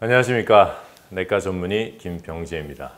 안녕하십니까 내과 전문의 김병재입니다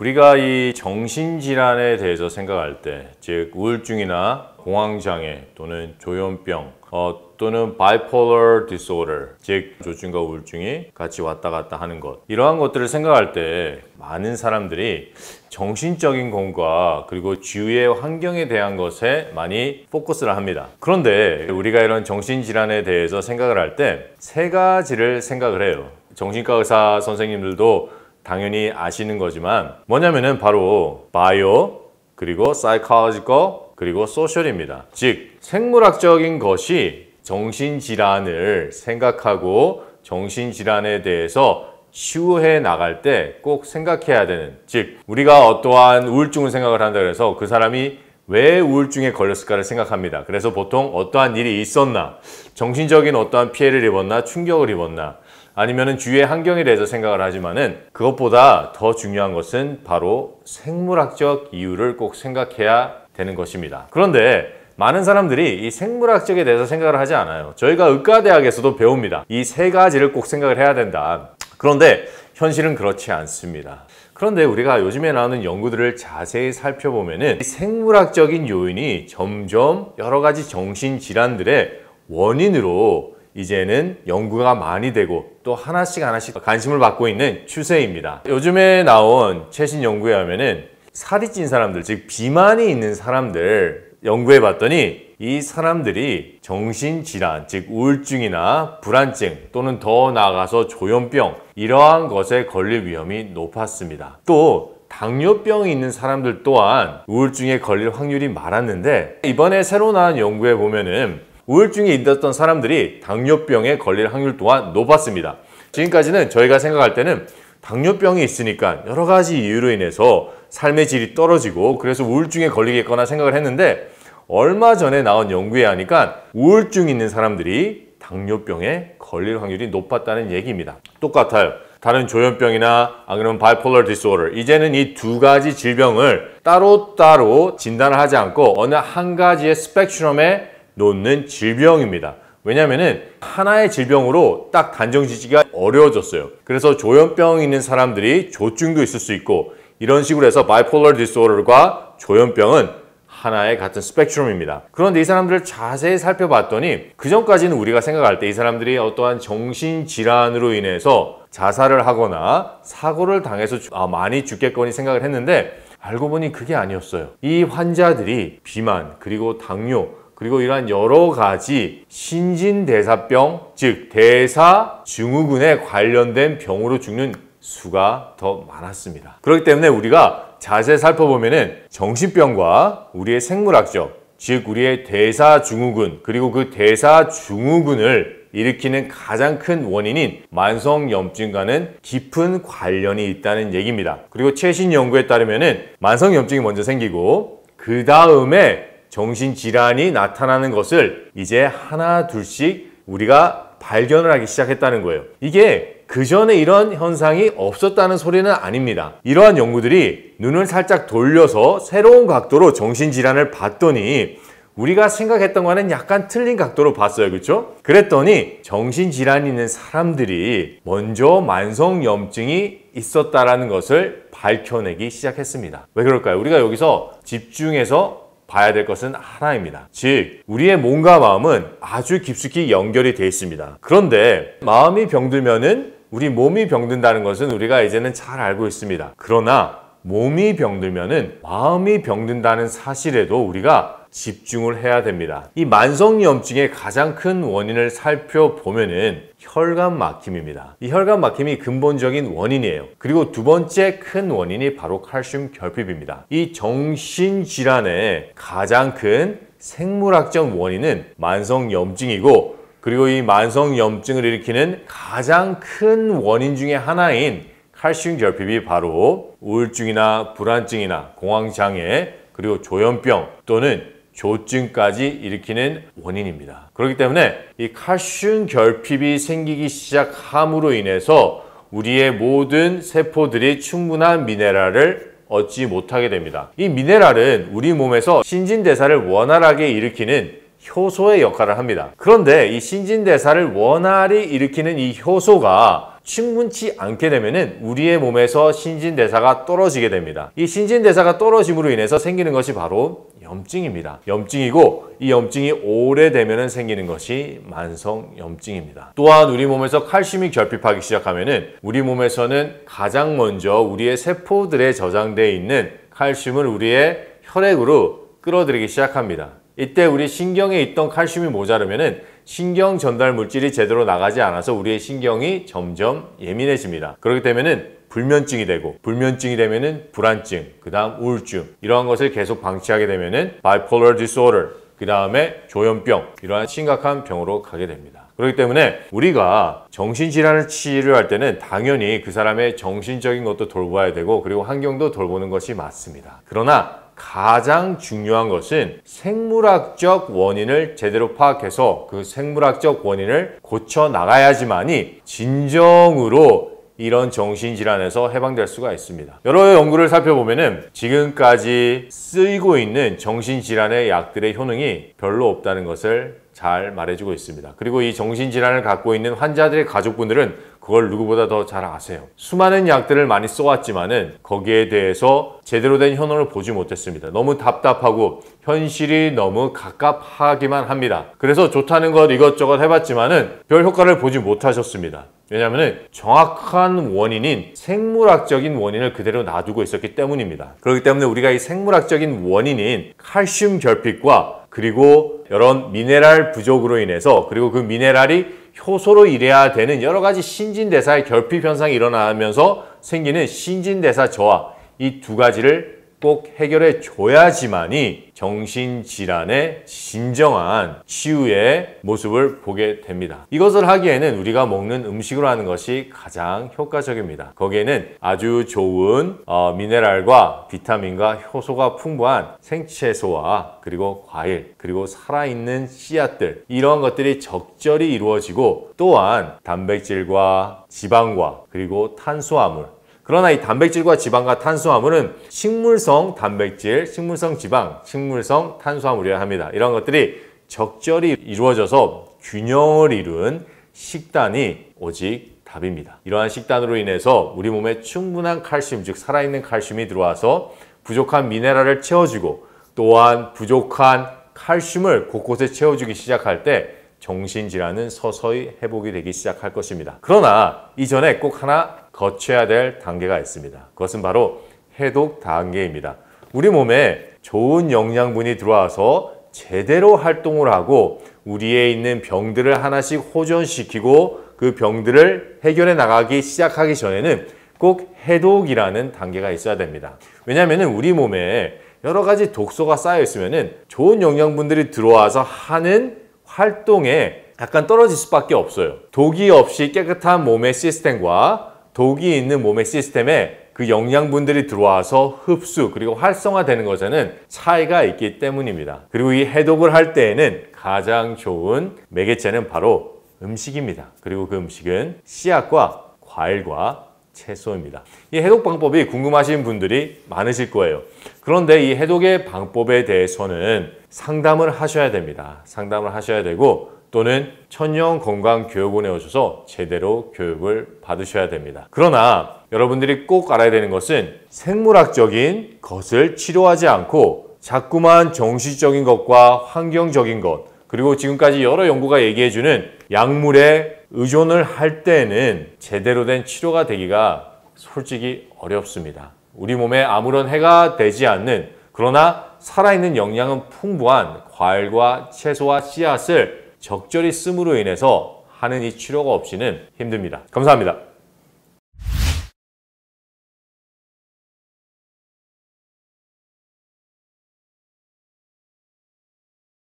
우리가 이 정신질환에 대해서 생각할 때즉 우울증이나 공황장애 또는 조현병 어, 또는 바이 p o 디 a r d 즉 조증과 우울증이 같이 왔다 갔다 하는 것 이러한 것들을 생각할 때 많은 사람들이 정신적인 공과 그리고 주위의 환경에 대한 것에 많이 포커스를 합니다 그런데 우리가 이런 정신질환에 대해서 생각을 할 때 세 가지를 생각을 해요 정신과 의사 선생님들도 당연히 아시는 거지만 뭐냐면은 바로 바이오 그리고 사이코지컬 그리고 소셜입니다. 즉 생물학적인 것이 정신질환을 생각하고 정신질환에 대해서 치유해 나갈 때 꼭 생각해야 되는 즉 우리가 어떠한 우울증을 생각을 한다 그래서 그 사람이 왜 우울증에 걸렸을까를 생각합니다. 그래서 보통 어떠한 일이 있었나 정신적인 어떠한 피해를 입었나 충격을 입었나 아니면은 주위의 환경에 대해서 생각을 하지만은 그것보다 더 중요한 것은 바로 생물학적 이유를 꼭 생각해야 되는 것입니다. 그런데 많은 사람들이 이 생물학적에 대해서 생각을 하지 않아요. 저희가 의과대학에서도 배웁니다. 이 세 가지를 꼭 생각을 해야 된다. 그런데 현실은 그렇지 않습니다. 그런데 우리가 요즘에 나오는 연구들을 자세히 살펴보면은 생물학적인 요인이 점점 여러 가지 정신질환들의 원인으로 이제는 연구가 많이 되고 또 하나씩 하나씩 관심을 받고 있는 추세입니다. 요즘에 나온 최신 연구에 하면은 살이 찐 사람들, 즉 비만이 있는 사람들 연구해 봤더니 이 사람들이 정신질환, 즉 우울증이나 불안증 또는 더 나아가서 조현병 이러한 것에 걸릴 위험이 높았습니다. 또 당뇨병이 있는 사람들 또한 우울증에 걸릴 확률이 많았는데 이번에 새로 나온 연구에 보면은 우울증에 있었던 사람들이 당뇨병에 걸릴 확률 또한 높았습니다. 지금까지는 저희가 생각할 때는 당뇨병이 있으니까 여러 가지 이유로 인해서 삶의 질이 떨어지고 그래서 우울증에 걸리겠거나 생각을 했는데 얼마 전에 나온 연구에 하니까 우울증 있는 사람들이 당뇨병에 걸릴 확률이 높았다는 얘기입니다. 똑같아요. 다른 조현병이나 안 그러면 바이폴러 디스오를 이제는 이 두 가지 질병을 따로따로 진단을 하지 않고 어느 한 가지의 스펙트럼에 놓는 질병입니다. 왜냐면은 하나의 질병으로 딱 단정지지가 어려워졌어요. 그래서 조현병 있는 사람들이 조증도 있을 수 있고 이런 식으로 해서 바이폴러 디스오더과 조현병은 하나의 같은 스펙트럼입니다. 그런데 이 사람들을 자세히 살펴봤더니 그전까지는 우리가 생각할 때 이 사람들이 어떠한 정신질환으로 인해서 자살을 하거나 사고를 당해서 아, 많이 죽겠거니 생각을 했는데 알고 보니 그게 아니었어요. 이 환자들이 비만 그리고 당뇨 그리고 이러한 여러 가지 신진대사병, 즉 대사 증후군에 관련된 병으로 죽는 수가 더 많았습니다. 그렇기 때문에 우리가 자세히 살펴보면 은 정신병과 우리의 생물학적, 즉 우리의 대사증후군, 그리고 그 대사증후군을 일으키는 가장 큰 원인인 만성염증과는 깊은 관련이 있다는 얘기입니다. 그리고 최신 연구에 따르면 만성염증이 먼저 생기고 그 다음에 정신질환이 나타나는 것을 이제 하나 둘씩 우리가 발견을 하기 시작했다는 거예요. 이게 그 전에 이런 현상이 없었다는 소리는 아닙니다. 이러한 연구들이 눈을 살짝 돌려서 새로운 각도로 정신질환을 봤더니 우리가 생각했던 거는 약간 틀린 각도로 봤어요. 그렇죠? 그랬더니 정신질환이 있는 사람들이 먼저 만성염증이 있었다라는 것을 밝혀내기 시작했습니다. 왜 그럴까요? 우리가 여기서 집중해서 봐야 될 것은 하나입니다. 즉, 우리의 몸과 마음은 아주 깊숙이 연결이 되어 있습니다. 그런데 마음이 병들면은 우리 몸이 병든다는 것은 우리가 이제는 잘 알고 있습니다. 그러나 몸이 병들면은 마음이 병든다는 사실에도 우리가 집중을 해야 됩니다. 이 만성염증의 가장 큰 원인을 살펴보면은 혈관 막힘입니다. 이 혈관 막힘이 근본적인 원인이에요. 그리고 두 번째 큰 원인이 바로 칼슘 결핍입니다. 이 정신질환의 가장 큰 생물학적 원인은 만성염증이고 그리고 이 만성염증을 일으키는 가장 큰 원인 중의 하나인 칼슘 결핍이 바로 우울증이나 불안증이나 공황장애 그리고 조현병 또는 조증까지 일으키는 원인입니다. 그렇기 때문에 이 칼슘 결핍이 생기기 시작함으로 인해서 우리의 모든 세포들이 충분한 미네랄을 얻지 못하게 됩니다. 이 미네랄은 우리 몸에서 신진대사를 원활하게 일으키는 효소의 역할을 합니다. 그런데 이 신진대사를 원활히 일으키는 이 효소가 충분치 않게 되면 우리의 몸에서 신진대사가 떨어지게 됩니다. 이 신진대사가 떨어짐으로 인해서 생기는 것이 바로 염증입니다. 염증이고 이 염증이 오래되면 생기는 것이 만성 염증입니다. 또한 우리 몸에서 칼슘이 결핍하기 시작하면 우리 몸에서는 가장 먼저 우리의 세포들에 저장되어 있는 칼슘을 우리의 혈액으로 끌어들이기 시작합니다. 이때 우리 신경에 있던 칼슘이 모자르면 신경 전달 물질이 제대로 나가지 않아서 우리의 신경이 점점 예민해집니다. 그렇기 때문에 불면증이 되고 불면증이 되면은 불안증, 그 다음 우울증 이러한 것을 계속 방치하게 되면은 bipolar disorder, 그 다음에 조현병 이러한 심각한 병으로 가게 됩니다. 그렇기 때문에 우리가 정신질환을 치료할 때는 당연히 그 사람의 정신적인 것도 돌봐야 되고 그리고 환경도 돌보는 것이 맞습니다. 그러나 가장 중요한 것은 생물학적 원인을 제대로 파악해서 그 생물학적 원인을 고쳐 나가야지만이 진정으로 이런 정신질환에서 해방될 수가 있습니다. 여러 연구를 살펴보면 지금까지 쓰이고 있는 정신질환의 약들의 효능이 별로 없다는 것을 잘 말해주고 있습니다. 그리고 이 정신질환을 갖고 있는 환자들의 가족분들은 그걸 누구보다 더 잘 아세요. 수많은 약들을 많이 써왔지만은 거기에 대해서 제대로 된 현황을 보지 못했습니다. 너무 답답하고 현실이 너무 갑갑하기만 합니다. 그래서 좋다는 것 이것저것 해봤지만은 별 효과를 보지 못하셨습니다. 왜냐하면 정확한 원인인 생물학적인 원인을 그대로 놔두고 있었기 때문입니다. 그렇기 때문에 우리가 이 생물학적인 원인인 칼슘 결핍과 그리고 여러 미네랄 부족으로 인해서 그리고 그 미네랄이 효소로 일해야 되는 여러 가지 신진대사의 결핍 현상이 일어나면서 생기는 신진대사 저하 이 두 가지를 꼭 해결해 줘야지만이 정신질환의 진정한 치유의 모습을 보게 됩니다. 이것을 하기에는 우리가 먹는 음식으로 하는 것이 가장 효과적입니다. 거기에는 아주 좋은 어, 미네랄과 비타민과 효소가 풍부한 생채소와 그리고 과일 그리고 살아있는 씨앗들 이러한 것들이 적절히 이루어지고 또한 단백질과 지방과 그리고 탄수화물 그러나 이 단백질과 지방과 탄수화물은 식물성 단백질, 식물성 지방, 식물성 탄수화물이어야 합니다. 이런 것들이 적절히 이루어져서 균형을 이룬 식단이 오직 답입니다. 이러한 식단으로 인해서 우리 몸에 충분한 칼슘, 즉 살아있는 칼슘이 들어와서 부족한 미네랄을 채워주고 또한 부족한 칼슘을 곳곳에 채워주기 시작할 때 정신질환은 서서히 회복이 되기 시작할 것입니다. 그러나 이전에 꼭 하나 거쳐야 될 단계가 있습니다. 그것은 바로 해독 단계입니다. 우리 몸에 좋은 영양분이 들어와서 제대로 활동을 하고 우리에 있는 병들을 하나씩 호전시키고 그 병들을 해결해 나가기 시작하기 전에는 꼭 해독이라는 단계가 있어야 됩니다. 왜냐하면 우리 몸에 여러 가지 독소가 쌓여 있으면 좋은 영양분들이 들어와서 하는 활동에 약간 떨어질 수밖에 없어요. 독이 없이 깨끗한 몸의 시스템과 독이 있는 몸의 시스템에 그 영양분들이 들어와서 흡수 그리고 활성화되는 것에는 차이가 있기 때문입니다. 그리고 이 해독을 할 때에는 가장 좋은 매개체는 바로 음식입니다. 그리고 그 음식은 씨앗과 과일과 채소입니다. 이 해독 방법이 궁금하신 분들이 많으실 거예요. 그런데 이 해독의 방법에 대해서는 상담을 하셔야 됩니다. 상담을 하셔야 되고 또는 천연건강교육원에 오셔서 제대로 교육을 받으셔야 됩니다. 그러나 여러분들이 꼭 알아야 되는 것은 생물학적인 것을 치료하지 않고 자꾸만 정신적인 것과 환경적인 것 그리고 지금까지 여러 연구가 얘기해주는 약물에 의존을 할 때에는 제대로 된 치료가 되기가 솔직히 어렵습니다. 우리 몸에 아무런 해가 되지 않는 그러나 살아있는 영양은 풍부한 과일과 채소와 씨앗을 적절히 씀으로 인해서 하는 이 치료가 없이는 힘듭니다. 감사합니다.